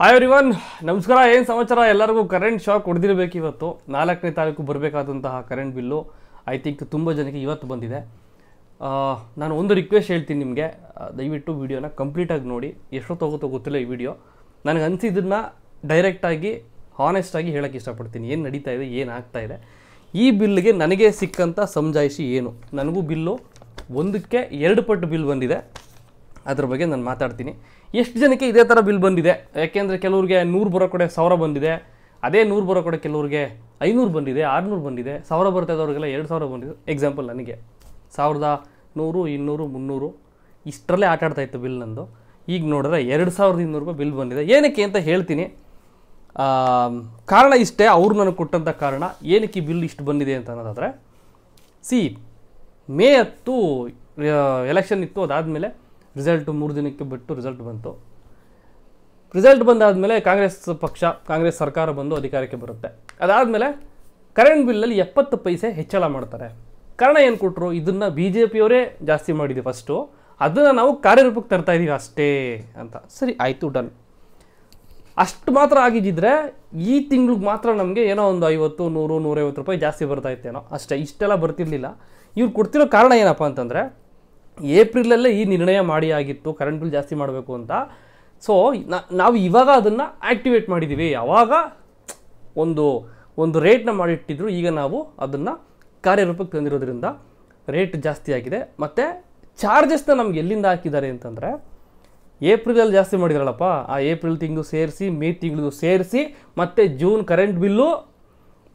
hi everyone ನಮಸ್ಕಾರ ಏನು ಸಮಾಚಾರ ಎಲ್ಲರಿಗೂ ಕರೆಂಟ್ ಶಾಕ್ ಹೊಡೆದಿರಬೇಕು ಇವತ್ತು ನಾಲ್ಕನೇ ತಾರೀಕು ಬರಬೇಕಾದಂತಹ ಕರೆಂಟ್ ಬಿಲ್ಲು ಐ ಥಿಂಕ್ ತುಂಬ ಜನಕ್ಕೆ ಇವತ್ತು ಬಂದಿದೆ ನಾನು ಒಂದು ರಿಕ್ವೆಸ್ಟ್ ಹೇಳ್ತೀನಿ ನಿಮಗೆ ದಯವಿಟ್ಟು ವೀಡಿಯೋನ ಕಂಪ್ಲೀಟಾಗಿ ನೋಡಿ ಎಷ್ಟೊತ್ತೋಗುತ್ತೋ ಗೊತ್ತಿಲ್ಲ ಈ ವಿಡಿಯೋ ನನಗೆ ಅನಿಸಿದ್ದನ್ನ ಡೈರೆಕ್ಟಾಗಿ ಹಾನೆಸ್ಟಾಗಿ ಹೇಳೋಕ್ಕೆ ಇಷ್ಟಪಡ್ತೀನಿ ಏನು ನಡೀತಾ ಇದೆ ಏನು ಆಗ್ತಾ ಇದೆ ಈ ಬಿಲ್ಗೆ ನನಗೆ ಸಿಕ್ಕಂಥ ಸಮಜಾಯಿಷಿ ಏನು ನನಗೂ ಬಿಲ್ಲು ಒಂದಕ್ಕೆ ಎರಡು ಪಟ್ಟು ಬಿಲ್ ಬಂದಿದೆ ಅದ್ರ ಬಗ್ಗೆ ನಾನು ಮಾತಾಡ್ತೀನಿ ಎಷ್ಟು ಜನಕ್ಕೆ ಇದೇ ಥರ ಬಿಲ್ ಬಂದಿದೆ ಯಾಕೆಂದರೆ ಕೆಲವ್ರಿಗೆ ನೂರು ಬರೋ ಕಡೆ ಸಾವಿರ ಬಂದಿದೆ ಅದೇ ನೂರು ಬರೋ ಕಡೆ ಕೆಲವ್ರಿಗೆ ಐನೂರು ಬಂದಿದೆ ಆರುನೂರು ಬಂದಿದೆ ಸಾವಿರ ಬರ್ತಾ ಇದ್ದವ್ರಿಗೆಲ್ಲ ಎರಡು ಸಾವಿರ ಬಂದಿದೆ ಎಕ್ಸಾಂಪಲ್ ನನಗೆ ಸಾವಿರದ ನೂರು ಇನ್ನೂರು ಮುನ್ನೂರು ಇಷ್ಟರಲ್ಲೇ ಆಟ ಆಡ್ತಾ ಇತ್ತು ಬಿಲ್ ನಂದು ಈಗ ನೋಡಿದ್ರೆ ಎರಡು ಸಾವಿರದ ಇನ್ನೂರು ರೂಪಾಯಿ ಬಿಲ್ ಬಂದಿದೆ ಏನಕ್ಕೆ ಅಂತ ಹೇಳ್ತೀನಿ ಕಾರಣ ಇಷ್ಟೇ ಅವ್ರು ನನಗೆ ಕೊಟ್ಟಂಥ ಕಾರಣ ಏನಕ್ಕೆ ಬಿಲ್ ಇಷ್ಟು ಬಂದಿದೆ ಅಂತ ಅನ್ನೋದಾದರೆ ಸಿ ಮೇ ಹತ್ತು ಎಲೆಕ್ಷನ್ ಇತ್ತು ಅದಾದಮೇಲೆ ರಿಸಲ್ಟ್ ಮೂರು ದಿನಕ್ಕೆ ಬಿಟ್ಟು ರಿಸಲ್ಟ್ ಬಂತು ರಿಸಲ್ಟ್ ಬಂದಾದಮೇಲೆ ಕಾಂಗ್ರೆಸ್ ಪಕ್ಷ ಕಾಂಗ್ರೆಸ್ ಸರ್ಕಾರ ಬಂದು ಅಧಿಕಾರಕ್ಕೆ ಬರುತ್ತೆ ಅದಾದಮೇಲೆ ಕರೆಂಟ್ ಬಿಲ್ಲಲ್ಲಿ ಎಪ್ಪತ್ತು ಪೈಸೆ ಹೆಚ್ಚಳ ಮಾಡ್ತಾರೆ ಕಾರಣ ಏನು ಕೊಟ್ಟರು ಇದನ್ನು ಬಿ ಜೆ ಪಿಯವರೇ ಜಾಸ್ತಿ ಮಾಡಿದೆ ಫಸ್ಟು ಅದನ್ನು ನಾವು ಕಾರ್ಯರೂಪಕ್ಕೆ ತರ್ತಾ ಇದ್ದೀವಿ ಅಷ್ಟೇ ಅಂತ ಸರಿ ಆಯಿತು ಡನ್ ಅಷ್ಟು ಮಾತ್ರ ಆಗಿದ್ದಿದ್ರೆ ಈ ತಿಂಗ್ಳಿಗೆ ಮಾತ್ರ ನಮಗೆ ಏನೋ ಒಂದು ಐವತ್ತು ನೂರು ನೂರೈವತ್ತು ರೂಪಾಯಿ ಜಾಸ್ತಿ ಬರ್ತಾ ಇತ್ತೇನೋ ಅಷ್ಟೇ ಇಷ್ಟೆಲ್ಲ ಬರ್ತಿರ್ಲಿಲ್ಲ ಇವ್ರು ಕೊಡ್ತಿರೋ ಕಾರಣ ಏನಪ್ಪ ಅಂತಂದರೆ ಏಪ್ರಿಲಲ್ಲೇ ಈ ನಿರ್ಣಯ ಮಾಡಿ ಆಗಿತ್ತು ಕರೆಂಟ್ ಬಿಲ್ ಜಾಸ್ತಿ ಮಾಡಬೇಕು ಅಂತ ಸೊ ನಾವು ಇವಾಗ ಅದನ್ನು ಆ್ಯಕ್ಟಿವೇಟ್ ಮಾಡಿದ್ದೀವಿ ಯಾವಾಗ ಒಂದು ಒಂದು ರೇಟ್ನ ಮಾಡಿಟ್ಟಿದ್ರು ಈಗ ನಾವು ಅದನ್ನು ಕಾರ್ಯರೂಪಕ್ಕೆ ತಂದಿರೋದ್ರಿಂದ ರೇಟ್ ಜಾಸ್ತಿ ಆಗಿದೆ ಮತ್ತು ಚಾರ್ಜಸ್ನ ನಮ್ಗೆ ಎಲ್ಲಿಂದ ಹಾಕಿದ್ದಾರೆ ಅಂತಂದರೆ ಏಪ್ರಿಲಲ್ಲಿ ಜಾಸ್ತಿ ಮಾಡಿದಾರಲ್ಲಪ್ಪ ಆ ಏಪ್ರಿಲ್ ತಿಂಗಳು ಸೇರಿಸಿ ಮೇ ತಿಂಗಳು ಸೇರಿಸಿ ಮತ್ತು ಜೂನ್ ಕರೆಂಟ್ ಬಿಲ್ಲು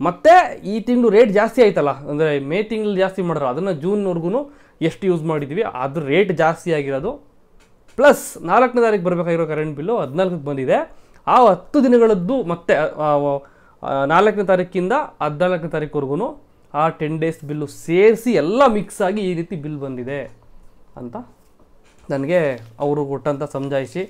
ಮತ್ತು ಈ ತಿಂಗಳು ರೇಟ್ ಜಾಸ್ತಿ ಆಯ್ತಲ್ಲ ಅಂದರೆ ಮೇ ತಿಂಗಳು ಜಾಸ್ತಿ ಮಾಡಿದ್ರು ಅದನ್ನು ಜೂನ್ವರೆಗೂ ಎಷ್ಟು ಯೂಸ್ ಮಾಡಿದ್ದೀವಿ ಅದ್ರ ರೇಟ್ ಜಾಸ್ತಿ ಆಗಿರೋದು ಪ್ಲಸ್ ನಾಲ್ಕನೇ ತಾರೀಕು ಬರಬೇಕಾಗಿರೋ ಕರೆಂಟ್ ಬಿಲ್ಲು ಹದಿನಾಲ್ಕಕ್ಕೆ ಬಂದಿದೆ ಆ ಹತ್ತು ದಿನಗಳದ್ದು ಮತ್ತೆ ನಾಲ್ಕನೇ ತಾರೀಕಿಂದ ಹದಿನಾಲ್ಕನೇ ತಾರೀಕುವರೆಗೂ ಆ ಟೆನ್ ಡೇಸ್ ಬಿಲ್ಲು ಸೇರಿಸಿ ಎಲ್ಲ ಮಿಕ್ಸ್ ಆಗಿ ಈ ರೀತಿ ಬಿಲ್ ಬಂದಿದೆ ಅಂತ ನನಗೆ ಅವರು ಕೊಟ್ಟಂಥ ಸಮಜಾಯಿಸಿ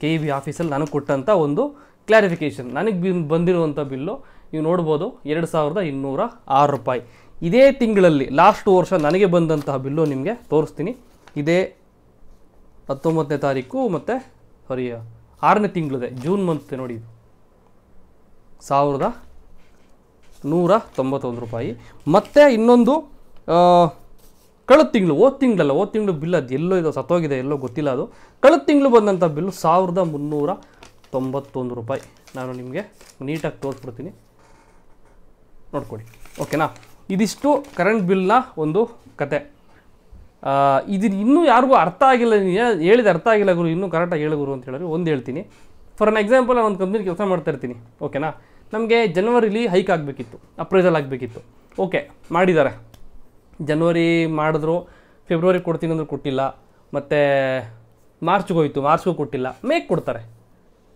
ಕೆ ಇ ಬಿ ಆಫೀಸಲ್ಲಿ ನನಗೆ ಕೊಟ್ಟಂಥ ಒಂದು ಕ್ಲಾರಿಫಿಕೇಷನ್ ನನಗೆ ಬಂದಿರುವಂಥ ಬಿಲ್ಲು ನೀವು ನೋಡ್ಬೋದು ಎರಡು ಸಾವಿರದ ಇನ್ನೂರ ಆರು ರೂಪಾಯಿ ಇದೇ ತಿಂಗಳಲ್ಲಿ ಲಾಸ್ಟ್ ವರ್ಷ ನನಗೆ ಬಂದಂತಹ ಬಿಲ್ಲು ನಿಮಗೆ ತೋರಿಸ್ತೀನಿ ಇದೇ ಹತ್ತೊಂಬತ್ತನೇ ತಾರೀಕು ಮತ್ತು ಸಾರಿ ಆರನೇ ತಿಂಗಳಿದೆ ಜೂನ್ ಮಂತ್ ನೋಡಿ ಇದು ಸಾವಿರದ ನೂರ ತೊಂಬತ್ತೊಂದು ರೂಪಾಯಿ ಮತ್ತು ಇನ್ನೊಂದು ಕಳೆದ ತಿಂಗಳು ಓದ್ ತಿಂಗಳಲ್ಲ ಓದ್ ತಿಂಗಳು ಬಿಲ್ ಅದು ಎಲ್ಲೋ ಇದೋ ಸತ್ತೋಗಿದೆ ಎಲ್ಲೋ ಗೊತ್ತಿಲ್ಲ ಅದು ಕಳೆದ ತಿಂಗಳು ಬಂದಂಥ ಬಿಲ್ಲು ಸಾವಿರದ ಮುನ್ನೂರ ತೊಂಬತ್ತೊಂದು ರೂಪಾಯಿ ನಾನು ನಿಮಗೆ ನೀಟಾಗಿ ತೋರಿಸ್ಬಿಡ್ತೀನಿ ನೋಡ್ಕೊಳ್ಳಿ ಓಕೆನಾ ಇದಿಷ್ಟು ಕರೆಂಟ್ ಬಿಲ್ನ ಒಂದು ಕತೆ ಇದನ್ನು ಇನ್ನೂ ಯಾರಿಗೂ ಅರ್ಥ ಆಗಿಲ್ಲ ಹೇಳಿದ ಅರ್ಥ ಆಗಿಲ್ಲ ಗುರು ಇನ್ನೂ ಕರೆಕ್ಟಾಗಿ ಹೇಳು ಗುರು ಅಂತ ಹೇಳಿದ್ರೆ ಒಂದು ಹೇಳ್ತೀನಿ ಫಾರ್ ಅನ್ ಎಕ್ಸಾಂಪಲ್ ನಾನು ಒಂದು ಕಂಪ್ನಿ ಕೆಲಸ ಮಾಡ್ತಾ ಇರ್ತೀನಿ ಓಕೆನಾ ನಮಗೆ ಜನವರಿಲಿ ಹೈಕ್ ಆಗಬೇಕಿತ್ತು ಅಪ್ರೈಸಲ್ ಆಗಬೇಕಿತ್ತು ಓಕೆ ಮಾಡಿದ್ದಾರೆ ಜನ್ವರಿ ಮಾಡಿದ್ರು ಫೆಬ್ರವರಿ ಕೊಡ್ತೀನಿ ಅಂದರೂ ಕೊಟ್ಟಿಲ್ಲ ಮತ್ತು ಮಾರ್ಚ್ಗೆ ಹೋಯಿತು ಮಾರ್ಚ್ಗೂ ಕೊಟ್ಟಿಲ್ಲ ಮೇಕ್ ಕೊಡ್ತಾರೆ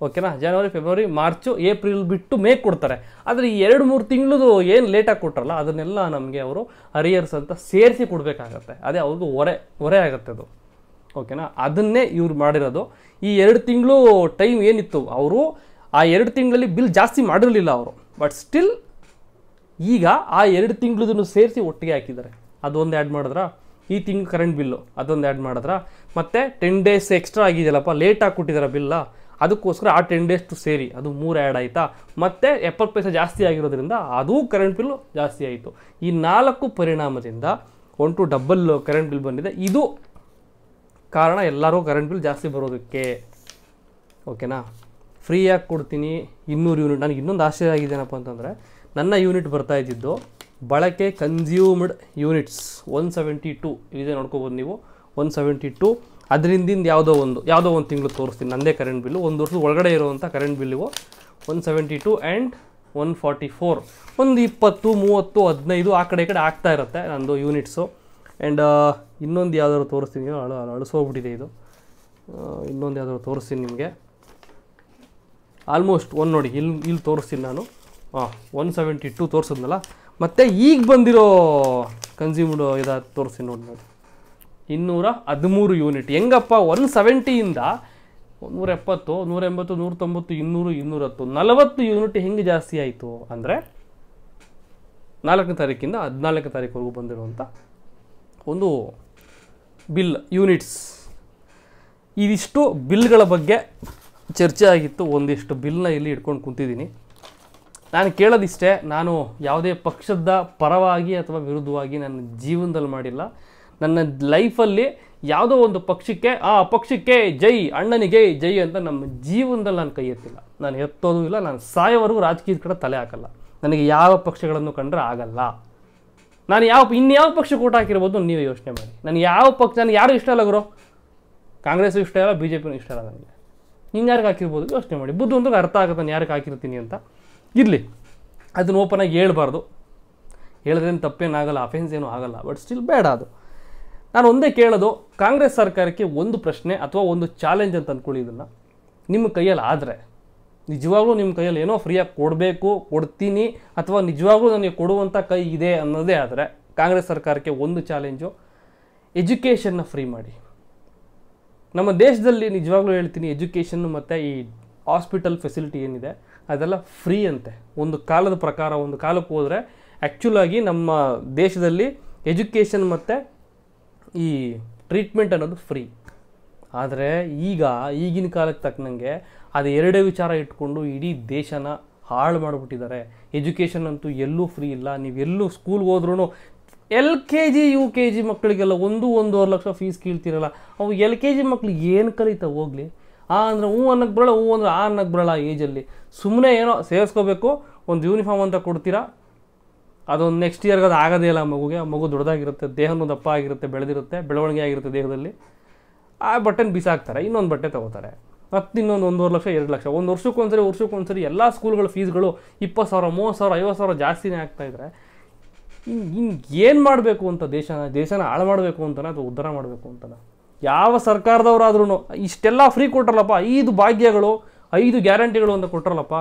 ಓಕೆನಾ ಜನವರಿ ಫೆಬ್ರವರಿ ಮಾರ್ಚು ಏಪ್ರಿಲ್ ಬಿಟ್ಟು ಮೇ ಕೊಡ್ತಾರೆ ಆದರೆ ಈ ಎರಡು ಮೂರು ತಿಂಗಳದು ಏನು ಲೇಟಾಗಿ ಕೊಟ್ಟರಲ್ಲ ಅದನ್ನೆಲ್ಲ ನಮಗೆ ಅವರು ಹರಿಯರ್ಸ್ ಅಂತ ಸೇರಿಸಿ ಕೊಡಬೇಕಾಗತ್ತೆ ಅದೇ ಅವ್ರಿಗೂ ಹೊರೆ ಹೊರೆ ಆಗುತ್ತೆ ಅದು ಓಕೆನಾ ಅದನ್ನೇ ಇವ್ರು ಮಾಡಿರೋದು ಈ ಎರಡು ತಿಂಗಳು ಟೈಮ್ ಏನಿತ್ತು ಅವರು ಆ ಎರಡು ತಿಂಗಳಲ್ಲಿ ಬಿಲ್ ಜಾಸ್ತಿ ಮಾಡಿರಲಿಲ್ಲ ಅವರು ಬಟ್ ಸ್ಟಿಲ್ ಈಗ ಆ ಎರಡು ತಿಂಗಳದನ್ನು ಸೇರಿಸಿ ಒಟ್ಟಿಗೆ ಹಾಕಿದ್ದಾರೆ ಅದೊಂದು ಆ್ಯಡ್ ಮಾಡಿದ್ರಾ ಈ ತಿಂಗಳು ಕರೆಂಟ್ ಬಿಲ್ಲು ಅದೊಂದು ಆ್ಯಡ್ ಮಾಡಿದ್ರಾ ಮತ್ತು ಟೆನ್ ಡೇಸ್ ಎಕ್ಸ್ಟ್ರಾ ಆಗಿದೆಯಲ್ಲಪ್ಪ ಲೇಟಾಗಿ ಕೊಟ್ಟಿದ್ದಾರೆ ಬಿಲ್ಲ ಅದಕ್ಕೋಸ್ಕರ ಆ ಟೆನ್ ಡೇಸ್ ಟು ಸೇರಿ ಅದು ಮೂರು ಆ್ಯಡ್ ಆಯಿತಾ ಮತ್ತು ಎಪ್ಪತ್ತು ಪೈಸೆ ಜಾಸ್ತಿ ಆಗಿರೋದ್ರಿಂದ ಅದೂ ಕರೆಂಟ್ ಬಿಲ್ಲು ಜಾಸ್ತಿ ಆಯಿತು ಈ ನಾಲ್ಕು ಪರಿಣಾಮದಿಂದ one to double current bill ಬಂದಿದೆ ಇದು ಕಾರಣ ಎಲ್ಲರೂ ಕರೆಂಟ್ ಬಿಲ್ ಜಾಸ್ತಿ ಬರೋದಕ್ಕೆ ಓಕೆನಾ ಫ್ರೀಯಾಗಿ ಕೊಡ್ತೀನಿ ಇನ್ನೂರು ಯೂನಿಟ್ ನನಗೆ ಇನ್ನೊಂದು ಆಶ್ಚರ್ಯ ಆಗಿದೆ ಏನಪ್ಪ ಅಂತಂದರೆ ನನ್ನ ಯೂನಿಟ್ ಬರ್ತಾ ಇದ್ದಿದ್ದು ಬಳಕೆ consumed units one seventy two ಇದೆ ನೋಡ್ಕೋಬೋದು ನೀವು ಒನ್ ಸೆವೆಂಟಿ ಟು ಅದರಿಂದಿಂದ ಯಾವುದೋ ಒಂದು ಯಾವುದೋ ಒಂದು ತಿಂಗಳು ತೋರಿಸ್ತೀನಿ ನಂದೇ ಕರೆಂಟ್ ಬಿಲ್ಲು ಒಂದು ವರ್ಷದ ಒಳಗಡೆ ಇರುವಂಥ ಕರೆಂಟ್ ಬಿಲ್ಲಿಗೂ one seventy two and one forty four ಒಂದು ಇಪ್ಪತ್ತು ಮೂವತ್ತು ಹದಿನೈದು ಆ ಕಡೆ ಕಡೆ ಆಗ್ತಾ ಇರುತ್ತೆ ನಂದು ಯೂನಿಟ್ಸು ಆ್ಯಂಡ್ ಇನ್ನೊಂದು ಯಾವ್ದಾದ್ರು ತೋರಿಸ್ತೀನಿ ಅಳ ಅಳಿಸೋಗ್ಬಿಟ್ಟಿದೆ ಇದು ಇನ್ನೊಂದು ಯಾವ್ದಾದ್ರು ತೋರಿಸ್ತೀನಿ ನಿಮಗೆ ಆಲ್ಮೋಸ್ಟ್ ಒಂದು ನೋಡಿ ಇಲ್ಲಿ ಇಲ್ಲಿ ತೋರಿಸ್ತೀನಿ ನಾನು ಹಾಂ ಒನ್ ಸೆವೆಂಟಿ ಟು ತೋರಿಸಿದ್ನಲ್ಲ ಮತ್ತು ಈಗ ಬಂದಿರೋ ಕನ್ಸ್ಯೂಮ್ಡ್ ಇದು ತೋರಿಸ್ತೀನಿ ನೋಡಿ ನೋಡಿ ಇನ್ನೂರ ಹದಿಮೂರು ಯೂನಿಟ್ ಹೆಂಗಪ್ಪ ಒನ್ ಸೆವೆಂಟಿಯಿಂದ ನೂರ ಎಪ್ಪತ್ತು ನೂರ ಎಂಬತ್ತು ನೂರ ತೊಂಬತ್ತು ಇನ್ನೂರು ಇನ್ನೂರತ್ತು ನಲವತ್ತು ಯೂನಿಟ್ ಹೆಂಗೆ ಜಾಸ್ತಿ ಆಯಿತು ಅಂದರೆ ನಾಲ್ಕನೇ ತಾರೀಕಿಂದ ಹದಿನಾಲ್ಕನೇ ತಾರೀಕುವರೆಗೂ ಬಂದಿರುವಂಥ ಒಂದು ಬಿಲ್ ಯೂನಿಟ್ಸ್ ಇದಿಷ್ಟು ಬಿಲ್ಗಳ ಬಗ್ಗೆ ಚರ್ಚೆ ಆಗಿತ್ತು ಒಂದಿಷ್ಟು ಬಿಲ್ನ ಇಲ್ಲಿ ಇಟ್ಕೊಂಡು ಕುಂತಿದ್ದೀನಿ ನಾನು ಕೇಳೋದಿಷ್ಟೇ ನಾನು ಯಾವುದೇ ಪಕ್ಷದ ಪರವಾಗಿ ಅಥವಾ ವಿರುದ್ಧವಾಗಿ ನನ್ನ ಜೀವನದಲ್ಲಿ ಮಾಡಿಲ್ಲ ನನ್ನ ಲೈಫಲ್ಲಿ ಯಾವುದೋ ಒಂದು ಪಕ್ಷಕ್ಕೆ ಆ ಪಕ್ಷಕ್ಕೆ ಜೈ ಅಣ್ಣನಿಗೆ ಜೈ ಅಂತ ನಮ್ಮ ಜೀವನದಲ್ಲಿ ನಾನು ಕೈ ಎತ್ತಿಲ್ಲ ನಾನು ಎತ್ತೋದು ಇಲ್ಲ ನಾನು ಸಾಯೋವರೆಗೂ ರಾಜಕೀಯದ ಕಡೆ ತಲೆ ಹಾಕಲ್ಲ ನನಗೆ ಯಾವ ಪಕ್ಷಗಳನ್ನು ಕಂಡ್ರೆ ಆಗಲ್ಲ ನಾನು ಯಾವ ಇನ್ಯಾವ ಪಕ್ಷ ಊಟ ಹಾಕಿರ್ಬೋದು ನೀವೇ ಯೋಚನೆ ಮಾಡಿ ನನಗೆ ಯಾವ ಪಕ್ಷ ನನಗೆ ಯಾರು ಇಷ್ಟ ಇಲ್ಲ ಗುರು ಕಾಂಗ್ರೆಸ್ ಇಷ್ಟ ಇಲ್ಲ ಬಿ ಜೆ ಪಿನೂ ಇಷ್ಟ ಇಲ್ಲ ನನಗೆ ನೀನು ಯಾರಿಗೆ ಹಾಕಿರ್ಬೋದು ಯೋಚನೆ ಮಾಡಿ ಬುದ್ಧ ಒಂದು ಅರ್ಥ ಆಗುತ್ತೆ ನಾನು ಯಾರಿಗೆ ಹಾಕಿರ್ತೀನಿ ಅಂತ ಇರಲಿ ಅದನ್ನು ಓಪನಾಗಿ ಹೇಳ್ಬಾರ್ದು ಹೇಳಿದ್ರೇನು ತಪ್ಪೇನಾಗಲ್ಲ ಅಫೆನ್ಸ್ ಏನೂ ಆಗಲ್ಲ ಬಟ್ ಸ್ಟಿಲ್ ಬೇಡ ಅದು ನಾನು ಒಂದೇ ಕೇಳೋದು ಕಾಂಗ್ರೆಸ್ ಸರ್ಕಾರಕ್ಕೆ ಒಂದು ಪ್ರಶ್ನೆ ಅಥವಾ ಒಂದು ಚಾಲೆಂಜ್ ಅಂತ ಅಂದ್ಕೊಳ್ಳಿ ಇದನ್ನು ನಿಮ್ಮ ಕೈಯಲ್ಲಿ ಆದರೆ ನಿಜವಾಗ್ಲೂ ನಿಮ್ಮ ಕೈಯಲ್ಲಿ ಏನೋ ಫ್ರೀಯಾಗಿ ಕೊಡಬೇಕು ಕೊಡ್ತೀನಿ ಅಥವಾ ನಿಜವಾಗ್ಲೂ ನನಗೆ ಕೊಡುವಂಥ ಕೈ ಇದೆ ಅನ್ನೋದೇ ಆದರೆ ಕಾಂಗ್ರೆಸ್ ಸರ್ಕಾರಕ್ಕೆ ಒಂದು ಚಾಲೆಂಜು ಎಜುಕೇಷನ್ನ ಫ್ರೀ ಮಾಡಿ ನಮ್ಮ ದೇಶದಲ್ಲಿ ನಿಜವಾಗ್ಲೂ ಹೇಳ್ತೀನಿ ಎಜುಕೇಷನ್ನು ಮತ್ತು ಈ ಹಾಸ್ಪಿಟಲ್ ಫೆಸಿಲಿಟಿ ಏನಿದೆ ಅದೆಲ್ಲ ಫ್ರೀ ಅಂತೆ ಒಂದು ಕಾಲದ ಪ್ರಕಾರ ಒಂದು ಕಾಲಕ್ಕೆ ಹೋದರೆ ಆ್ಯಕ್ಚುಲಾಗಿ ನಮ್ಮ ದೇಶದಲ್ಲಿ ಎಜುಕೇಷನ್ ಮತ್ತು ಈ ಟ್ರೀಟ್ಮೆಂಟ್ ಅನ್ನೋದು ಫ್ರೀ ಆದರೆ ಈಗ ಈಗಿನ ಕಾಲಕ್ಕೆ ತಕ್ಕನಂಗೆ ಅದು ಎರಡೇ ವಿಚಾರ ಇಟ್ಕೊಂಡು ಇಡೀ ದೇಶನ ಹಾಳು ಮಾಡಿಬಿಟ್ಟಿದ್ದಾರೆ ಎಜುಕೇಷನ್ ಅಂತೂ ಎಲ್ಲೂ ಫ್ರೀ ಇಲ್ಲ ನೀವು ಎಲ್ಲೂ ಸ್ಕೂಲ್ಗೆ ಹೋದ್ರೂ L K G U K G ಮಕ್ಕಳಿಗೆಲ್ಲ ಒಂದು ಒಂದೂವರೆ ಲಕ್ಷ ಫೀಸ್ ಕೀಳ್ತಿರಲ್ಲ ಅವು ಎಲ್ ಕೆ ಜಿ ಮಕ್ಳು ಏನು ಕಲಿತಾ ಹೋಗ್ಲಿ ಆ ಅಂದರೆ ಹ್ಞೂ ಅನ್ನಕ್ಕೆ ಬರೋಲ್ಲ ಹ್ಞೂ ಅಂದ್ರೆ ಆ ಅನ್ನಕ್ಕೆ ಬರೋಲ್ಲ ಏಜಲ್ಲಿ ಸುಮ್ಮನೆ ಏನೋ ಸೇರಿಸ್ಕೋಬೇಕು ಒಂದು ಯೂನಿಫಾರ್ಮ್ ಅಂತ ಕೊಡ್ತೀರಾ ಅದೊಂದು ನೆಕ್ಸ್ಟ್ ಇಯರ್ಗೆ ಅದು ಆಗೋದೇ ಇಲ್ಲ ಮಗುಗೆ ಆ ಮಗು ದೊಡ್ಡದಾಗಿರುತ್ತೆ ದೇಹನೂ ದಪ್ಪ ಆಗಿರುತ್ತೆ ಬೆಳೆದಿರುತ್ತೆ ಬೆಳವಣಿಗೆ ಆಗಿರುತ್ತೆ ದೇಹದಲ್ಲಿ ಆ ಬಟ್ಟೆನ ಬಿಸಾಕ್ತಾರೆ ಇನ್ನೊಂದು ಬಟ್ಟೆ ತೊಗೋತಾರೆ ಮತ್ತು ಇನ್ನೊಂದು ಒಂದೂವರೆ ಲಕ್ಷ ಎರಡು ಲಕ್ಷ ಒಂದು ವರ್ಷಕ್ಕೊಂದ್ಸರಿ ವರ್ಷಕ್ಕೊಂದ್ಸರಿ ಎಲ್ಲ ಸ್ಕೂಲ್ಗಳ ಫೀಸ್ಗಳು ಇಪ್ಪತ್ತು ಸಾವಿರ ಮೂವತ್ತು ಸಾವಿರ ಐವತ್ತು ಸಾವಿರ ಜಾಸ್ತಿನೇ ಆಗ್ತಾಯಿದ್ರೆ ಇನ್ನು ಹಿಂಗೆ ಏನು ಮಾಡಬೇಕು ಅಂತ ದೇಶನ ದೇಶನ ಹಾಳು ಮಾಡಬೇಕು ಅಂತಲೇ ಅಥವಾ ಉದ್ಧಾರ ಮಾಡಬೇಕು ಅಂತಲೇ ಯಾವ ಸರ್ಕಾರದವರಾದ್ರೂ ಇಷ್ಟೆಲ್ಲ ಫ್ರೀ ಕೊಟ್ರಲ್ಲಪ್ಪ ಐದು ಭಾಗ್ಯಗಳು ಐದು ಗ್ಯಾರಂಟಿಗಳು ಅಂತ ಕೊಟ್ರಲ್ಲಪ್ಪ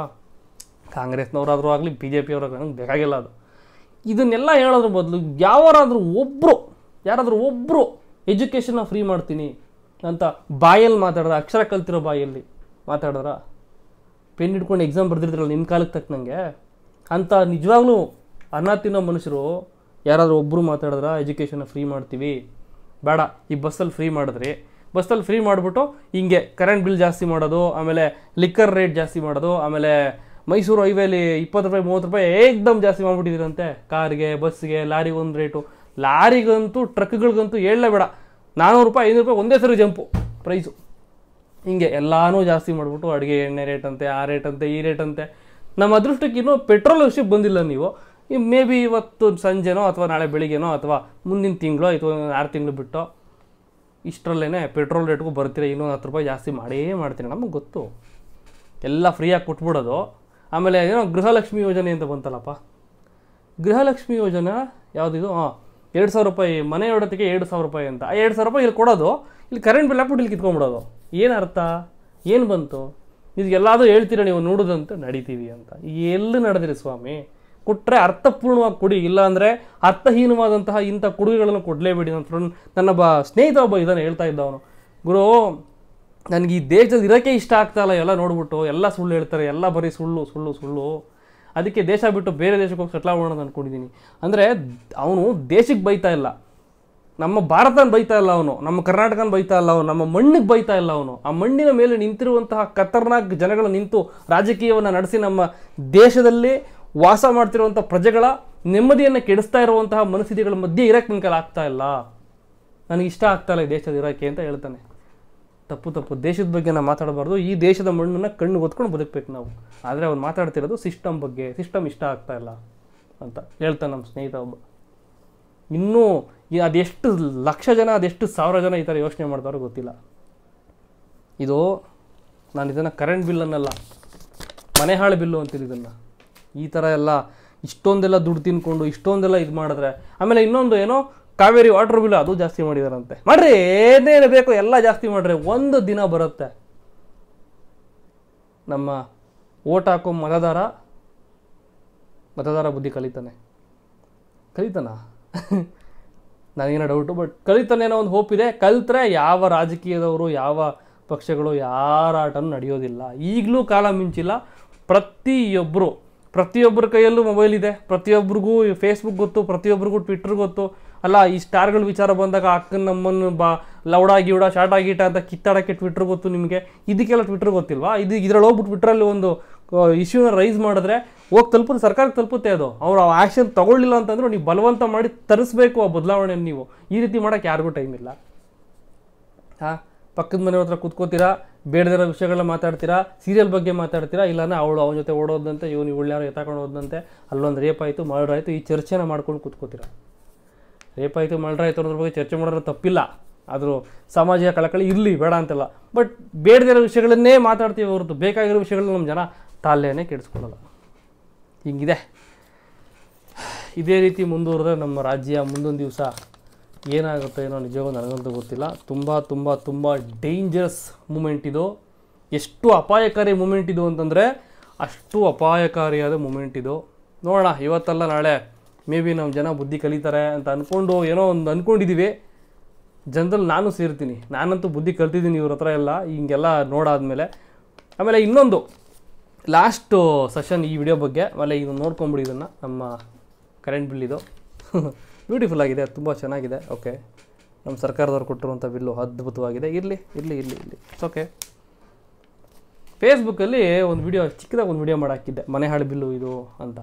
ಕಾಂಗ್ರೆಸ್ನವರಾದರೂ ಆಗಲಿ ಬಿ ಜೆ ಪಿಯವರಾಗಲಿ ನಂಗೆ ಬೇಕಾಗಿಲ್ಲ ಅದು ಇದನ್ನೆಲ್ಲ ಹೇಳೋದ್ರ ಬದಲು ಯಾವಾರಾದರೂ ಒಬ್ಬರು ಯಾರಾದರೂ ಒಬ್ಬರು ಎಜುಕೇಷನ್ನ ಫ್ರೀ ಮಾಡ್ತೀನಿ ಅಂತ ಬಾಯಲ್ಲಿ ಮಾತಾಡಿದ್ರೆ ಅಕ್ಷರ ಕಲ್ತಿರೋ ಬಾಯಲ್ಲಿ ಮಾತಾಡಿದ್ರ ಪೆನ್ ಹಿಡ್ಕೊಂಡು ಎಕ್ಸಾಮ್ ಬರ್ದಿದ್ರಲ್ಲ ನಿಮ್ಮ ಕಾಲಕ್ಕೆ ತಕ್ಕನಂಗೆ ಅಂತ ನಿಜವಾಗ್ಲೂ ಅನ್ನ ತಿನ್ನೋ ಮನುಷ್ಯರು ಯಾರಾದರೂ ಒಬ್ಬರು ಮಾತಾಡಿದ್ರ ಎಜುಕೇಷನ್ನ ಫ್ರೀ ಮಾಡ್ತೀವಿ ಬೇಡ ಈ ಬಸ್ಸಲ್ಲಿ ಫ್ರೀ ಮಾಡಿದ್ರಿ ಬಸ್ಸಲ್ಲಿ ಫ್ರೀ ಮಾಡಿಬಿಟ್ಟು ಹಿಂಗೆ ಕರೆಂಟ್ ಬಿಲ್ ಜಾಸ್ತಿ ಮಾಡೋದು ಆಮೇಲೆ ಲಿಕ್ಕರ್ ರೇಟ್ ಜಾಸ್ತಿ ಮಾಡೋದು ಆಮೇಲೆ ಮೈಸೂರು ಹೈವೇಲಿ ಇಪ್ಪತ್ತು ರೂಪಾಯಿ ಮೂವತ್ತು ರೂಪಾಯಿ ಏಕ್ದಮ್ ಜಾಸ್ತಿ ಮಾಡಿಬಿಟ್ಟಿದ್ದೀರಂತೆ ಕಾರ್ಗೆ ಬಸ್ಗೆ ಲಾರಿಗೊಂದು ರೇಟು ಲಾರಿಗಂತೂ ಟ್ರಕ್ಗಳಿಗಂತೂ ಹೇಳಲೇ ಬೇಡ ನಾನ್ನೂರು ರೂಪಾಯಿ ಐನೂರು ರೂಪಾಯಿ ಒಂದೇ ಸರಿ ಜಂಪು ಪ್ರೈಸು ಹಿಂಗೆ ಎಲ್ಲನೂ ಜಾಸ್ತಿ ಮಾಡಿಬಿಟ್ಟು ಅಡುಗೆ ಎಣ್ಣೆ ರೇಟ್ ಅಂತೆ ಆ ರೇಟ್ ಅಂತೆ ಈ ರೇಟ್ ಅಂತೆ ನಮ್ಮ ಅದೃಷ್ಟಕ್ಕೆ ಇನ್ನೂ ಪೆಟ್ರೋಲ್ ವಿಷಯ ಬಂದಿಲ್ಲ ನೀವು ಮೇ ಬಿ ಇವತ್ತು ಸಂಜೆನೋ ಅಥವಾ ನಾಳೆ ಬೆಳಿಗ್ಗೆನೋ ಅಥವಾ ಮುಂದಿನ ತಿಂಗಳು ಅಥವಾ ಆರು ತಿಂಗಳು ಬಿಟ್ಟು ಇಷ್ಟರಲ್ಲೇ ಪೆಟ್ರೋಲ್ ರೇಟ್ಗೂ ಬರ್ತೀರ ಇನ್ನೊಂದು ಹತ್ತು ರೂಪಾಯಿ ಜಾಸ್ತಿ ಮಾಡೇ ಮಾಡ್ತೀನಿ ನಮಗೆ ಗೊತ್ತು ಎಲ್ಲ ಫ್ರೀಯಾಗಿ ಕೊಟ್ಬಿಡೋದು ಆಮೇಲೆ ಏನೋ ಗೃಹಲಕ್ಷ್ಮಿ ಯೋಜನೆ ಅಂತ ಬಂತಲ್ಲಪ್ಪ ಗೃಹಲಕ್ಷ್ಮಿ ಯೋಜನೆ ಯಾವುದಿದು ಹಾಂ ಎರಡು ಸಾವಿರ ರೂಪಾಯಿ ಮನೆ ಎರಡು ಸಾವಿರ ರೂಪಾಯಿ ಅಂತ ಆ ಎರಡು ಸಾವಿರ ರೂಪಾಯಿ ಇಲ್ಲಿ ಕೊಡೋದು ಇಲ್ಲಿ ಕರೆಂಟ್ ಬಿಲ್ ಹಾಕ್ಬಿಟ್ಟು ಇಲ್ಲಿ ಕಿತ್ಕೊಂಡ್ಬಿಡೋದು ಏನು ಅರ್ಥ ಏನು ಬಂತು ಇದಕ್ಕೆಲ್ಲಾದರೂ ಹೇಳ್ತೀರ ನೀವು ನೋಡೋದಂತ ನಡೀತೀವಿ ಅಂತ ಎಲ್ಲಿ ನಡೆದಿರಿ ಸ್ವಾಮಿ ಕೊಟ್ಟರೆ ಅರ್ಥಪೂರ್ಣವಾಗಿ ಕೊಡಿ ಇಲ್ಲಾಂದರೆ ಅರ್ಥಹೀನವಾದಂತಹ ಇಂಥ ಕೊಡುಗೆಗಳನ್ನು ಕೊಡಲೇಬೇಡಿ ನನ್ನ ಫ್ರೆಂಡ್ ನನ್ನ ಬ ಸ್ನೇಹಿತ ಒಬ್ಬ ಇದನ್ನು ಹೇಳ್ತಾ ಇದ್ದವನು ಗುರು ನನಗೆ ಈ ದೇಶದಲ್ಲಿ ಇರೋಕ್ಕೆ ಇಷ್ಟ ಆಗ್ತಾಯಿಲ್ಲ ಎಲ್ಲ ನೋಡ್ಬಿಟ್ಟು ಎಲ್ಲ ಸುಳ್ಳು ಹೇಳ್ತಾರೆ ಎಲ್ಲ ಬರೀ ಸುಳ್ಳು ಸುಳ್ಳು ಸುಳ್ಳು ಅದಕ್ಕೆ ದೇಶ ಬಿಟ್ಟು ಬೇರೆ ದೇಶಕ್ಕೆ ಹೋಗಿ ಸೆಟ್ಲ್ ಆಗೋಣ ಅಂತ ಅಂದ್ಕೊಂಡಿದ್ದೀನಿ ಅಂದರೆ ಅವನು ದೇಶಕ್ಕೆ ಬೈತಾ ಇಲ್ಲ ನಮ್ಮ ಭಾರತನ ಬೈತಾ ಇಲ್ಲ ಅವನು ನಮ್ಮ ಕರ್ನಾಟಕನ ಬೈತಾ ಇಲ್ಲ ಅವನು ನಮ್ಮ ಮಣ್ಣಿಗೆ ಬೈತಾ ಇಲ್ಲ ಅವನು ಆ ಮಣ್ಣಿನ ಮೇಲೆ ನಿಂತಿರುವಂತಹ ಖತರ್ನಾಕ್ ಜನಗಳು ನಿಂತು ರಾಜಕೀಯವನ್ನು ನಡೆಸಿ ನಮ್ಮ ದೇಶದಲ್ಲಿ ವಾಸ ಮಾಡ್ತಿರುವಂಥ ಪ್ರಜೆಗಳ ನೆಮ್ಮದಿಯನ್ನು ಕೆಡಿಸ್ತಾ ಇರುವಂತಹ ಮನಸ್ಥಿತಿಗಳ ಮಧ್ಯೆ ಇರೋಕ್ಕೆ ನನಗೆ ಆಗ್ತಾ ಇಲ್ಲ ನನಗೆ ಇಷ್ಟ ಆಗ್ತಾ ಇಲ್ಲ ಈ ದೇಶದಲ್ಲಿ ಇರೋಕೆ ಅಂತ ಹೇಳ್ತಾನೆ ತಪ್ಪು ತಪ್ಪು ದೇಶದ ಬಗ್ಗೆ ನಾವು ಮಾತಾಡಬಾರ್ದು ಈ ದೇಶದ ಮಣ್ಣನ್ನು ಕಣ್ಣು ಒತ್ಕೊಂಡು ಬದುಕಬೇಕು ನಾವು ಆದರೆ ಅವ್ನು ಮಾತಾಡ್ತಿರೋದು ಸಿಸ್ಟಮ್ ಬಗ್ಗೆ ಸಿಸ್ಟಮ್ ಇಷ್ಟ ಆಗ್ತಾ ಇಲ್ಲ ಅಂತ ಹೇಳ್ತಾನೆ ನಮ್ಮ ಸ್ನೇಹಿತ ಒಬ್ಬ ಇನ್ನೂ ಅದೆಷ್ಟು ಲಕ್ಷ ಜನ ಅದೆಷ್ಟು ಸಾವಿರ ಜನ ಈ ಥರ ಯೋಚನೆ ಮಾಡ್ತಾರೋ ಗೊತ್ತಿಲ್ಲ ಇದು ನಾನು ಇದನ್ನು ಕರೆಂಟ್ ಬಿಲ್ಲನ್ನೆಲ್ಲ ಮನೆ ಹಾಳು ಬಿಲ್ಲು ಅಂತೀರಿ ಇದನ್ನು ಈ ಥರ ಎಲ್ಲ ಇಷ್ಟೊಂದೆಲ್ಲ ದುಡ್ಡು ತಿನ್ಕೊಂಡು ಇಷ್ಟೊಂದೆಲ್ಲ ಇದು ಮಾಡಿದ್ರೆ ಆಮೇಲೆ ಇನ್ನೊಂದು ಏನೋ ಕಾವೇರಿ ವಾಟರ್ ಬಿಲ್ ಅದು ಜಾಸ್ತಿ ಮಾಡಿದಾರಂತೆ ಮಾಡ್ರಿ ಏನೇನು ಬೇಕು ಎಲ್ಲ ಜಾಸ್ತಿ ಮಾಡ್ರಿ ಒಂದು ದಿನ ಬರುತ್ತೆ ನಮ್ಮ ಓಟ್ ಹಾಕೋ ಮತದಾರ ಮತದಾರ ಬುದ್ಧಿ ಕಲಿತಾನೆ ಕಲಿತಾನ ನನಗೇನೋ ಡೌಟು ಬಟ್ ಏನೋ ಒಂದು ಹೋಪ್ ಇದೆ ಕಲಿತ್ರೆ ಯಾವ ರಾಜಕೀಯದವರು ಯಾವ ಪಕ್ಷಗಳು ಯಾರ ಆಟನೂ ನಡೆಯೋದಿಲ್ಲ ಈಗಲೂ ಕಾಲ ಮಿಂಚಿಲ್ಲ ಪ್ರತಿಯೊಬ್ಬರು ಪ್ರತಿಯೊಬ್ಬರ ಕೈಯಲ್ಲೂ ಮೊಬೈಲ್ ಇದೆ ಪ್ರತಿಯೊಬ್ಬರಿಗೂ ಫೇಸ್ಬುಕ್ ಗೊತ್ತು ಪ್ರತಿಯೊಬ್ಬರಿಗೂ ಟ್ವಿಟ್ರ್ ಗೊತ್ತು ಅಲ್ಲ ಈ ಸ್ಟಾರ್ಗಳ ವಿಚಾರ ಬಂದಾಗ ಅಕ್ಕನ ನಮ್ಮನ್ನು ಬಾ ಲೌಡ ಗಿಡ ಶಾರ್ಟ್ ಆಗಿಟ ಅಂತ ಕಿತ್ತಾಡೋಕ್ಕೆ ಟ್ವಿಟ್ರ್ ಗೊತ್ತು ನಿಮಗೆ ಇದಕ್ಕೆಲ್ಲ ಟ್ವಿಟ್ರ್ ಗೊತ್ತಿಲ್ವಾ ಇದು ಇದ್ರಲ್ಲಿ ಹೋಗ್ಬಿಟ್ಟು ಟ್ವಿಟ್ರಲ್ಲಿ ಒಂದು ಇಶ್ಯೂನ ರೈಸ್ ಮಾಡಿದ್ರೆ ಹೋಗಿ ತಲುಪುತ್ತೆ ಸರ್ಕಾರಕ್ಕೆ ತಲುಪುತ್ತೆ ಅದು ಅವ್ರು ಆ್ಯಕ್ಷನ್ ತೊಗೊಳ್ಳಿಲ್ಲ ಅಂತಂದ್ರೆ ನೀವು ಬಲವಂತ ಮಾಡಿ ತರಿಸ್ಬೇಕು ಆ ಬದಲಾವಣೆಯನ್ನು ನೀವು ಈ ರೀತಿ ಮಾಡೋಕ್ಕೆ ಯಾರಿಗೂ ಟೈಮ್ ಇಲ್ಲ ಹಾಂ ಪಕ್ಕದ ಮನೆ ಹತ್ರ ಕೂತ್ಕೋತೀರಾ ಬೇಡದಿರೋ ವಿಷಯಗಳನ್ನ ಮಾತಾಡ್ತೀರಾ ಸೀರಿಯಲ್ ಬಗ್ಗೆ ಮಾತಾಡ್ತೀರಾ ಇಲ್ಲಾಂದ್ರೆ ಅವಳು ಅವನ ಜೊತೆ ಓಡೋದಂತೆ ಇವನು ಇವಳು ಯಾರೋ ಎತ್ತಾಕೊಂಡು ಹೋದಂತೆ ಅಲ್ಲೊಂದು ರೇಪ್ ಆಯಿತು ಮರ್ಡರ್ ಆಯಿತು ಈ ಚರ್ಚೆನ ಮಾಡ್ಕೊಂಡು ಕೂತ್ಕೋತೀರಾ ರೇಪ್ ಆಯಿತು ಮರ್ಡ್ರ್ ಆಯಿತು ಅನ್ನೋದ್ರ ಬಗ್ಗೆ ಚರ್ಚೆ ಮಾಡೋದ್ರ ತಪ್ಪಿಲ್ಲ ಆದರೂ ಸಮಾಜ ಕಳಕಳಿ ಇರಲಿ ಬೇಡ ಅಂತೆಲ್ಲ ಬಟ್ ಬೇಡದಿರೋ ವಿಷಯಗಳನ್ನೇ ಮಾತಾಡ್ತೀವಿ ಹೊರತು ಬೇಕಾಗಿರೋ ವಿಷಯಗಳನ್ನ ನಮ್ಮ ಜನ ತಾಲೇನೆ ಕೆಡಿಸ್ಕೊಳ್ಳಲ್ಲ ಹಿಂಗಿದೆ ಇದೇ ರೀತಿ ಮುಂದುವರೆದ್ರೆ ನಮ್ಮ ರಾಜ್ಯ ಮುಂದೊಂದು ದಿವಸ ಏನಾಗುತ್ತೆ ಏನೋ ನಿಜವಾಗ ನನಗಂತೂ ಗೊತ್ತಿಲ್ಲ ತುಂಬ ತುಂಬ ತುಂಬ ಡೇಂಜರಸ್ ಮೂಮೆಂಟ್ ಇದು ಎಷ್ಟು ಅಪಾಯಕಾರಿ ಮೂಮೆಂಟ್ ಇದು ಅಂತಂದರೆ ಅಷ್ಟು ಅಪಾಯಕಾರಿಯಾದ ಮೂಮೆಂಟ್ ಇದು ನೋಡೋಣ ಇವತ್ತಲ್ಲ ನಾಳೆ ಮೇ ಬಿ ನಮ್ಮ ಜನ ಬುದ್ಧಿ ಕಲಿತಾರೆ ಅಂತ ಅಂದ್ಕೊಂಡು ಏನೋ ಒಂದು ಅಂದ್ಕೊಂಡಿದ್ದೀವಿ ಜನರಲ್ಲಿ ನಾನು ಸೇರ್ತೀನಿ ನಾನಂತೂ ಬುದ್ಧಿ ಕಲ್ತಿದ್ದೀನಿ ಇವ್ರ ಹತ್ರ ಎಲ್ಲ ಹಿಂಗೆಲ್ಲ ನೋಡಾದಮೇಲೆ ಆಮೇಲೆ ಇನ್ನೊಂದು ಲಾಸ್ಟು ಸೆಷನ್ ಈ ವಿಡಿಯೋ ಬಗ್ಗೆ ಆಮೇಲೆ ಇದು ನೋಡ್ಕೊಂಬಿಡಿ ಇದನ್ನು ನಮ್ಮ ಕರೆಂಟ್ ಬಿಲ್ಲಿದು ಬ್ಯೂಟಿಫುಲ್ ಆಗಿದೆ ತುಂಬ ಚೆನ್ನಾಗಿದೆ ಓಕೆ ನಮ್ಮ ಸರ್ಕಾರದವ್ರು ಕೊಟ್ಟಿರುವಂಥ ಬಿಲ್ಲು ಅದ್ಭುತವಾಗಿದೆ ಇರಲಿ ಇರಲಿ ಇರಲಿ ಇರಲಿ ಇಟ್ಸ್ ಓಕೆ ಫೇಸ್ಬುಕ್ಕಲ್ಲಿ ಒಂದು ವಿಡಿಯೋ ಚಿಕ್ಕದಾಗ ಒಂದು ವಿಡಿಯೋ ಮಾಡಾಕಿದ್ದೆ ಮನೆ ಹಾಳು ಬಿಲ್ಲು ಇದು ಅಂತ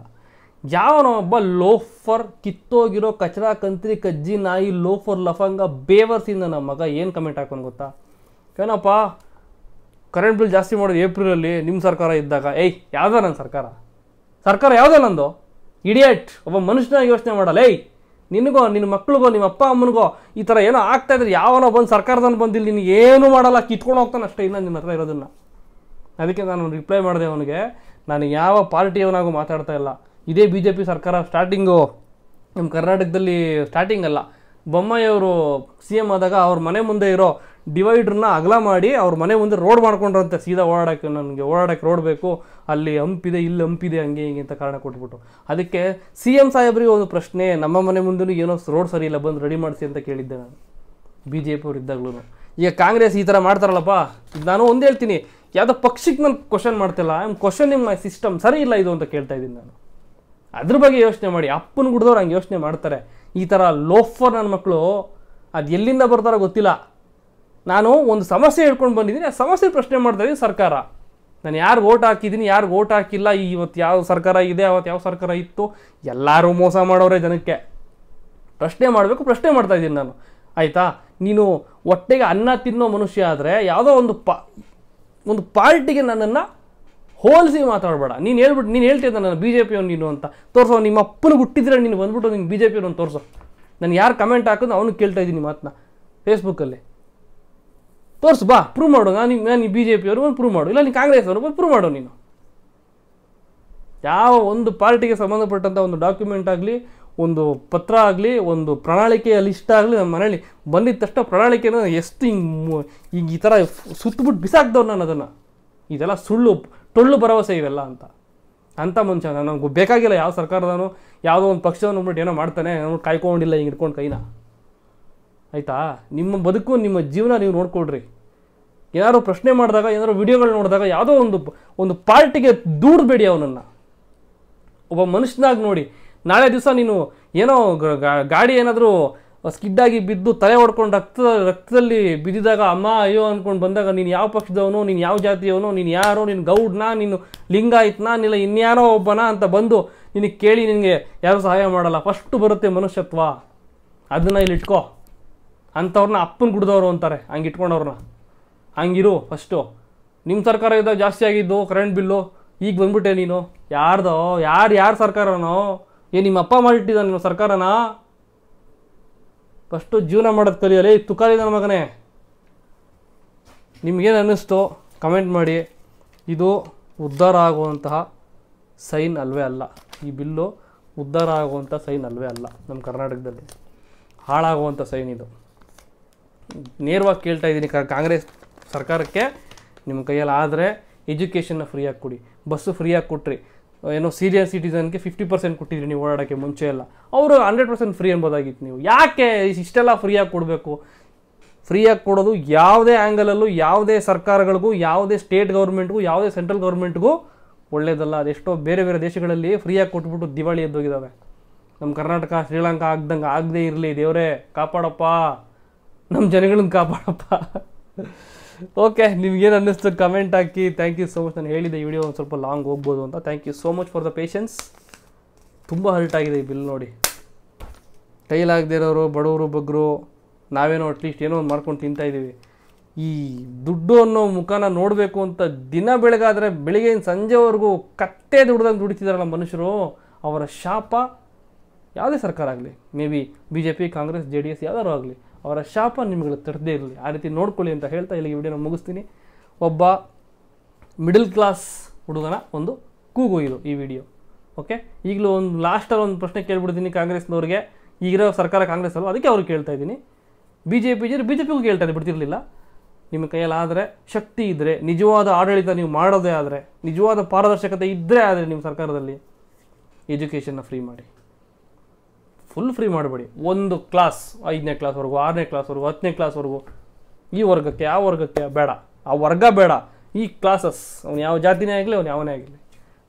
ಯಾವನೋ ಒಬ್ಬ ಲೋಫರ್ ಕಿತ್ತೋಗಿರೋ ಕಚರಾ ಕಂತ್ರಿ ಕಜ್ಜಿ ನಾಯಿ ಲೋಫರ್ ಲಫಂಗ ಬೇವರ್ಸಿಂದ ನಮ್ಮ ಮಗ ಏನು ಕಮೆಂಟ್ ಹಾಕೊಂಡು ಗೊತ್ತಾ ಏನಪ್ಪ ಕರೆಂಟ್ ಬಿಲ್ ಜಾಸ್ತಿ ಮಾಡೋದು ಏಪ್ರಿಲಲ್ಲಿ ನಿಮ್ಮ ಸರ್ಕಾರ ಇದ್ದಾಗ ಏಯ್ ಯಾವ್ದ ನನ್ನ ಸರ್ಕಾರ ಸರ್ಕಾರ ಯಾವುದೇ ನಂದು ಇಡಿಯಟ್ ಒಬ್ಬ ಮನುಷ್ಯನ ಯೋಚನೆ ಮಾಡಲ್ಲ ಏಯ್ ನಿನಗೋ ನಿನ್ನ ಮಕ್ಳಿಗೋ ನಿಮ್ಮ ಅಪ್ಪ ಅಮ್ಮನಿಗೋ ಈ ಥರ ಏನೋ ಆಗ್ತಾ ಇದ್ರೆ ಯಾವನೋ ಬಂದು ಸರ್ಕಾರದನ್ನ ಬಂದಿಲ್ಲ ನಿನಗೆ ಏನು ಮಾಡಲ್ಲ ಕಿತ್ಕೊಂಡು ಹೋಗ್ತಾನೆ ಅಷ್ಟೇ ಇನ್ನು ನಿನ್ನ ಹತ್ರ ಇರೋದನ್ನು ಅದಕ್ಕೆ ನಾನು ರಿಪ್ಲೈ ಮಾಡಿದೆ ಅವನಿಗೆ ನಾನು ಯಾವ ಪಾರ್ಟಿಯವನಾಗೂ ಮಾತಾಡ್ತಾ ಇಲ್ಲ ಇದೇ ಬಿ ಜೆ ಪಿ ಸರ್ಕಾರ ಸ್ಟಾರ್ಟಿಂಗು ನಮ್ಮ ಕರ್ನಾಟಕದಲ್ಲಿ ಸ್ಟಾರ್ಟಿಂಗ್ ಅಲ್ಲ ಬೊಮ್ಮಾಯಿಯವರು ಸಿ ಎಮ್ ಆದಾಗ ಅವ್ರ ಮನೆ ಮುಂದೆ ಇರೋ ಡಿವೈಡ್ರನ್ನ ಅಗಲ ಮಾಡಿ ಅವ್ರ ಮನೆ ಮುಂದೆ ರೋಡ್ ಮಾಡ್ಕೊಂಡ್ರಂತೆ ಸೀದಾ ಓಡಾಡೋಕ್ಕೆ ನನಗೆ ಓಡಾಡೋಕ್ಕೆ ರೋಡ್ ಬೇಕು ಅಲ್ಲಿ ಹಂಪಿದೆ ಇಲ್ಲಿ ಹಂಪಿದೆ ಹಂಗೆ ಹಿಂಗೆ ಅಂತ ಕಾರಣ ಕೊಟ್ಬಿಟ್ಟು ಅದಕ್ಕೆ ಸಿ ಎಮ್ ಸಾಹೇಬ್ರಿಗೆ ಒಂದು ಪ್ರಶ್ನೆ ನಮ್ಮ ಮನೆ ಮುಂದೂ ಏನೋ ರೋಡ್ ಸರಿ ಇಲ್ಲ ಬಂದು ರೆಡಿ ಮಾಡಿಸಿ ಅಂತ ಕೇಳಿದ್ದೆ ನಾನು ಬಿ ಜೆ ಪಿಯವ್ರು ಇದ್ದಾಗ್ಲೂ ಈಗ ಕಾಂಗ್ರೆಸ್ ಈ ಥರ ಮಾಡ್ತಾರಲ್ಲಪ್ಪ ನಾನು ಒಂದು ಹೇಳ್ತೀನಿ ಯಾವುದೋ ಪಕ್ಷಕ್ಕೆ ನಾನು ಕ್ವಶನ್ ಮಾಡ್ತಿಲ್ಲ ಐ ಆಮ್ ಕ್ವಶನ್ ನಿಮ್ಮ ಮೈ ಸಿಸ್ಟಮ್ ಸರಿ ಇಲ್ಲ ಇದು ಅಂತ ಕೇಳ್ತಾ ಇದ್ದೀನಿ ನಾನು ಅದ್ರ ಬಗ್ಗೆ ಯೋಚನೆ ಮಾಡಿ ಅಪ್ಪನ ಗುಡ್ದವ್ರು ಹಂಗೆ ಯೋಚನೆ ಮಾಡ್ತಾರೆ ಈ ಥರ ಲೋಫರ್ ನನ್ನ ಮಕ್ಕಳು ಅದು ಎಲ್ಲಿಂದ ಬರ್ತಾರೋ ಗೊತ್ತಿಲ್ಲ ನಾನು ಒಂದು ಸಮಸ್ಯೆ ಹೇಳ್ಕೊಂಡು ಬಂದಿದ್ದೀನಿ ಆ ಸಮಸ್ಯೆ ಪ್ರಶ್ನೆ ಮಾಡ್ತಾ ಇದ್ದೀನಿ ಸರ್ಕಾರ ನಾನು ಯಾರು ಓಟ್ ಹಾಕಿದ್ದೀನಿ ಯಾರು ಓಟ್ ಹಾಕಿಲ್ಲ ಇವತ್ತು ಯಾವ ಸರ್ಕಾರ ಇದೆ ಅವತ್ತು ಯಾವ ಸರ್ಕಾರ ಇತ್ತು ಎಲ್ಲರೂ ಮೋಸ ಮಾಡೋರೆ ಜನಕ್ಕೆ ಪ್ರಶ್ನೆ ಮಾಡಬೇಕು ಪ್ರಶ್ನೆ ಮಾಡ್ತಾ ಇದ್ದೀನಿ ನಾನು ಆಯಿತಾ ನೀನು ಹೊಟ್ಟೆಗೆ ಅನ್ನ ತಿನ್ನೋ ಮನುಷ್ಯ ಆದರೆ ಯಾವುದೋ ಒಂದು ಪಾ ಒಂದು ಪಾರ್ಟಿಗೆ ನನ್ನನ್ನು ಹೋಲಿಸಿ ಮಾತಾಡಬೇಡ ನೀನು ಹೇಳ್ಬಿಟ್ಟು ನೀನು ಹೇಳ್ತಿದ್ದ ನಾನು ಬಿ ಜೆ ಪಿಯವ್ನು ನೀನು ಅಂತ ತೋರಿಸೋ ನಿಮ್ಮ ಅಪ್ಪನ ಹುಟ್ಟಿದ್ರೆ ನೀನು ಬಂದ್ಬಿಟ್ಟು ನೀನು ಬಿ ಜೆ ಪಿಯವ್ರನ್ನ ತೋರಿಸೋ ನಾನು ಯಾರು ಕಮೆಂಟ್ ಹಾಕೋದು ಅವನು ಕೇಳ್ತಾ ಇದ್ದೀನಿ ಮಾತನ್ನ ಫೇಸ್ಬುಕ್ಕಲ್ಲಿ ತೋರಿಸು ಬಾ ಪ್ರೂವ್ ಮಾಡು ನಾನು ನಾನು ಬಿ ಜೆ ಪಿಯವರು ಬಂದು ಪ್ರೂವ್ ಮಾಡು ಇಲ್ಲ ನೀನು ಕಾಂಗ್ರೆಸ್ ಅವರು ಬಂದು ಪ್ರೂವ್ ಮಾಡು ನೀನು ಯಾವ ಒಂದು ಪಾರ್ಟಿಗೆ ಸಂಬಂಧಪಟ್ಟಂಥ ಒಂದು ಡಾಕ್ಯುಮೆಂಟ್ ಆಗಲಿ ಒಂದು ಪತ್ರ ಆಗಲಿ ಒಂದು ಪ್ರಣಾಳಿಕೆಯ ಲಿಸ್ಟ್ ಆಗಲಿ ನಮ್ಮ ಮನೇಲಿ ಬಂದಿದ್ದ ತಕ್ಷಣ ಪ್ರಣಾಳಿಕೆನ ಎಷ್ಟು ಹಿಂಗೆ ಈ ಥರ ಸುತ್ತಬಿಟ್ಟು ಬಿಸಾಕ್ದವ್ರು ನಾನು ಅದನ್ನು ಇದೆಲ್ಲ ಸುಳ್ಳು ಟೊಳ್ಳು ಭರವಸೆ ಇವೆಲ್ಲ ಅಂತ ಅಂತ ಮನುಷ್ಯ ನನಗೆ ಬೇಕಾಗಿಲ್ಲ ಯಾವ ಸರ್ಕಾರದವನು ಯಾವುದೋ ಒಂದು ಪಕ್ಷದ ನೋಡ್ಬಿಟ್ಟು ಏನೋ ಮಾಡ್ತಾನೆ ಅವ್ನು ಕಾಯ್ಕೊಂಡಿಲ್ಲ ಹಿಂಗೆ ಇಟ್ಕೊಂಡು ಕೈನ ಆಯಿತಾ ನಿಮ್ಮ ಬದುಕು ನಿಮ್ಮ ಜೀವನ ನೀವು ನೋಡ್ಕೊಡ್ರಿ ಏನಾದರೂ ಪ್ರಶ್ನೆ ಮಾಡಿದಾಗ ಏನಾದ್ರು ವಿಡಿಯೋಗಳು ನೋಡಿದಾಗ ಯಾವುದೋ ಒಂದು ಒಂದು ಪಾರ್ಟಿಗೆ ದೂರಬೇಡಿ ಅವನನ್ನು ಒಬ್ಬ ಮನುಷ್ಯನಾಗಿ ನೋಡಿ ನಾಳೆ ದಿವಸ ನೀನು ಏನೋ ಗಾಡಿ ಏನಾದರೂ ಸ್ಕಿಡ್ಡಾಗಿ ಬಿದ್ದು ತಲೆ ಹೊಡ್ಕೊಂಡು ರಕ್ತ ರಕ್ತದಲ್ಲಿ ಬಿದ್ದಿದಾಗ ಅಮ್ಮ ಅಯ್ಯೋ ಅಂದ್ಕೊಂಡು ಬಂದಾಗ ನೀನು ಯಾವ ಪಕ್ಷದವನು ನೀನು ಯಾವ ಜಾತಿಯವನು ನೀನು ಯಾರೋ ನೀನು ಗೌಡ್ನಾ ನೀನು ಲಿಂಗಾಯಿತನಾ ನಿಲ್ಲ ಇನ್ಯಾರೋ ಒಬ್ಬನಾ ಅಂತ ಬಂದು ನಿನಗೆ ಕೇಳಿ ನಿನಗೆ ಯಾರೂ ಸಹಾಯ ಮಾಡಲ್ಲ ಫಸ್ಟು ಬರುತ್ತೆ ಮನುಷ್ಯತ್ವ ಅದನ್ನು ಇಲ್ಲಿ ಇಟ್ಕೋ ಅಂಥವ್ರನ್ನ ಅಪ್ಪನ ಗುಡ್ದವರು ಅಂತಾರೆ ಹಂಗೆ ಇಟ್ಕೊಂಡವ್ರನ್ನ ಹಂಗಿರು ಫಸ್ಟು ನಿಮ್ಮ ಸರ್ಕಾರ ಇದ್ದಾಗ ಜಾಸ್ತಿ ಆಗಿದ್ದು ಕರೆಂಟ್ ಬಿಲ್ಲು ಈಗ ಬಂದ್ಬಿಟ್ಟೆ ನೀನು ಯಾರ್ದೋ ಯಾರು ಯಾರು ಸರ್ಕಾರನೋ ಏ ನಿಮ್ಮ ಅಪ್ಪ ಮಾಡಿಟ್ಟಿದ್ದಾನೆ ನಿಮ್ಮ ಸರ್ಕಾರನ ಫಸ್ಟು ಜೀವನ ಮಾಡೋದು ಈ ತುಕಾರಿ ನನ್ನ ಮಗನೇ ನಿಮಗೇನು ಅನ್ನಿಸ್ತು ಕಮೆಂಟ್ ಮಾಡಿ ಇದು ಉದ್ಧಾರ ಆಗುವಂತಹ ಸೈನ್ ಅಲ್ವೇ ಅಲ್ಲ ಈ ಬಿಲ್ಲು ಉದ್ಧಾರ ಆಗುವಂಥ ಸೈನ್ ಅಲ್ವೇ ಅಲ್ಲ ನಮ್ಮ ಕರ್ನಾಟಕದಲ್ಲಿ ಹಾಳಾಗುವಂಥ ಸೈನ್ ಇದು ನೇರವಾಗಿ ಕೇಳ್ತಾ ಇದ್ದೀನಿ ಕಾಂಗ್ರೆಸ್ ಸರ್ಕಾರಕ್ಕೆ ನಿಮ್ಮ ಕೈಯಲ್ಲಿ ಆದರೆ ಎಜುಕೇಷನ್ನ ಫ್ರೀಯಾಗಿ ಕೊಡಿ ಬಸ್ಸು ಫ್ರೀಯಾಗಿ ಕೊಟ್ರಿ ಏನೋ ಸೀನಿಯರ್ ಸಿಟಿಸನ್ಗೆ ಫಿಫ್ಟಿ ಪರ್ಸೆಂಟ್ ಕೊಟ್ಟಿದ್ರಿ ನೀವು ಓಡಾಡೋಕ್ಕೆ ಮುಂಚೆ ಎಲ್ಲ ಅವರು ಹಂಡ್ರೆಡ್ ಪರ್ಸೆಂಟ್ ಫ್ರೀ ಅನ್ಬೋದಾಗಿತ್ತು ನೀವು ಯಾಕೆ ಇಷ್ಟೆಲ್ಲ ಫ್ರೀಯಾಗಿ ಕೊಡಬೇಕು ಫ್ರೀಯಾಗಿ ಕೊಡೋದು ಯಾವುದೇ ಆ್ಯಂಗಲಲ್ಲೂ ಯಾವುದೇ ಸರ್ಕಾರಗಳಿಗೂ ಯಾವುದೇ ಸ್ಟೇಟ್ ಗೌರ್ಮೆಂಟ್ಗೂ ಯಾವುದೇ ಸೆಂಟ್ರಲ್ ಗೌರ್ಮೆಂಟ್ಗೂ ಒಳ್ಳೇದಲ್ಲ ಅದೆಷ್ಟೋ ಬೇರೆ ಬೇರೆ ದೇಶಗಳಲ್ಲಿ ಫ್ರೀಯಾಗಿ ಕೊಟ್ಬಿಟ್ಟು ದಿವಾಳಿ ಎದ್ದೋಗಿದ್ದಾವೆ ನಮ್ಮ ಕರ್ನಾಟಕ ಶ್ರೀಲಂಕಾ ಆಗ್ದಂಗೆ ಆಗದೇ ಇರಲಿ ದೇವರೇ ಕಾಪಾಡಪ್ಪ ನಮ್ಮ ಜನಗಳನ್ನ ಕಾಪಾಡಪ್ಪ ಓಕೆ ನಿಮ್ಗೇನು ಅನ್ನಿಸ್ತು ಕಮೆಂಟ್ ಹಾಕಿ ಥ್ಯಾಂಕ್ ಯು ಸೋ ಮಚ್ ನಾನು ಹೇಳಿದೆ ವಿಡಿಯೋ ಒಂದು ಸ್ವಲ್ಪ ಲಾಂಗ್ ಹೋಗ್ಬೋದು ಅಂತ thank you so much for the patience ತುಂಬ ಹರ್ಟ್ ಆಗಿದೆ ಈ ಬಿಲ್ ನೋಡಿ ಆಗದೇ ಇರೋರು ಬಡವರು ಬಗ್ಗರು ನಾವೇನೋ ಅಟ್ಲೀಸ್ಟ್ ಏನೋ ಒಂದು ಮಾಡ್ಕೊಂಡು ತಿಂತಾಯಿದ್ದೀವಿ ಈ ದುಡ್ಡು ಅನ್ನೋ ಮುಖಾನ ನೋಡಬೇಕು ಅಂತ ದಿನ ಬೆಳಗಾದರೆ ಬೆಳಗ್ಗೆಯಿಂದ ಸಂಜೆವರೆಗೂ ಕತ್ತೆ ದುಡ್ದಂಗೆ ದುಡಿತಿದಾರಲ್ಲ ಮನುಷ್ಯರು ಅವರ ಶಾಪ ಯಾವುದೇ ಸರ್ಕಾರ ಆಗಲಿ maybe B J P Congress J D S ಯಾವ್ದಾರು ಆಗಲಿ ಅವರ ಶಾಪ ನಿಮಗೆ ತಡದೇ ಇರಲಿ ಆ ರೀತಿ ನೋಡ್ಕೊಳ್ಳಿ ಅಂತ ಹೇಳ್ತಾ ಇಲ್ಲಿ ವಿಡಿಯೋನ ಮುಗಿಸ್ತೀನಿ ಒಬ್ಬ ಮಿಡಲ್ ಕ್ಲಾಸ್ ಹುಡುಗನ ಒಂದು ಕೂಗು ಇದು ಈ ವಿಡಿಯೋ ಓಕೆ ಈಗಲೂ ಒಂದು ಲಾಸ್ಟಲ್ಲಿ ಒಂದು ಪ್ರಶ್ನೆ ಕೇಳ್ಬಿಡ್ತೀನಿ ಕಾಂಗ್ರೆಸ್ನವ್ರಿಗೆ ಈಗಿರೋ ಸರ್ಕಾರ ಕಾಂಗ್ರೆಸ್ ಅಲ್ವ ಅದಕ್ಕೆ ಅವ್ರಿಗೆ ಕೇಳ್ತಾ ಇದ್ದೀನಿ B J P B J ಪಿಗೂ ಕೇಳ್ತಾರೆ ಬಿಡ್ತಿರಲಿಲ್ಲ ನಿಮ್ಮ ಕೈಯಲ್ಲಾದರೆ ಶಕ್ತಿ ಇದ್ದರೆ ನಿಜವಾದ ಆಡಳಿತ ನೀವು ಮಾಡೋದೇ ಆದರೆ ನಿಜವಾದ ಪಾರದರ್ಶಕತೆ ಇದ್ದರೆ ಆದರೆ ನಿಮ್ಮ ಸರ್ಕಾರದಲ್ಲಿ ಎಜುಕೇಷನ್ನ ಫ್ರೀ ಮಾಡಿ ಫುಲ್ ಫ್ರೀ ಮಾಡಬೇಡಿ ಒಂದು ಕ್ಲಾಸ್ ಐದನೇ ಕ್ಲಾಸ್ವರೆಗೂ ಆರನೇ ಕ್ಲಾಸ್ವರೆಗೂ ಹತ್ತನೇ ಕ್ಲಾಸ್ವರೆಗೂ ಈ ವರ್ಗಕ್ಕೆ ಆ ವರ್ಗಕ್ಕೆ ಬೇಡ ಆ ವರ್ಗ ಬೇಡ ಈ ಕ್ಲಾಸಸ್ ಅವ್ನು ಯಾವ ಜಾತಿನೇ ಆಗಲಿ ಅವ್ನು ಯಾವನೇ ಆಗಲಿ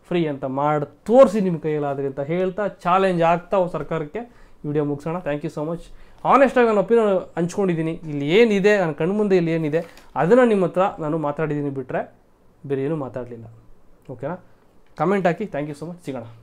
ಫ್ರೀ ಅಂತ ಮಾಡಿ ತೋರಿಸಿ ನಿಮ್ಮ ಕೈಯಲ್ಲಾದ್ರಿ ಅಂತ ಹೇಳ್ತಾ ಚಾಲೆಂಜ್ ಆಗ್ತಾ ಸರ್ಕಾರಕ್ಕೆ ವಿಡಿಯೋ ಮುಗಿಸೋಣ ಥ್ಯಾಂಕ್ ಯು ಸೊ ಮಚ್ ಆನೆಸ್ಟಾಗಿ ನಾನು ಒಪಿನಿಯನ್ ಹಂಚ್ಕೊಂಡಿದ್ದೀನಿ ಇಲ್ಲಿ ಏನಿದೆ ನನ್ನ ಕಣ್ಮುಂದೆ ಇಲ್ಲಿ ಏನಿದೆ ಅದನ್ನು ನಿಮ್ಮ ಹತ್ರ ನಾನು ಮಾತಾಡಿದ್ದೀನಿ ಬಿಟ್ಟರೆ ಬೇರೆ ಏನೂ ಮಾತಾಡಲಿಲ್ಲ ಓಕೆನಾ ಕಮೆಂಟ್ ಹಾಕಿ ಥ್ಯಾಂಕ್ ಯು ಸೊ ಮಚ್ ಸಿಗೋಣ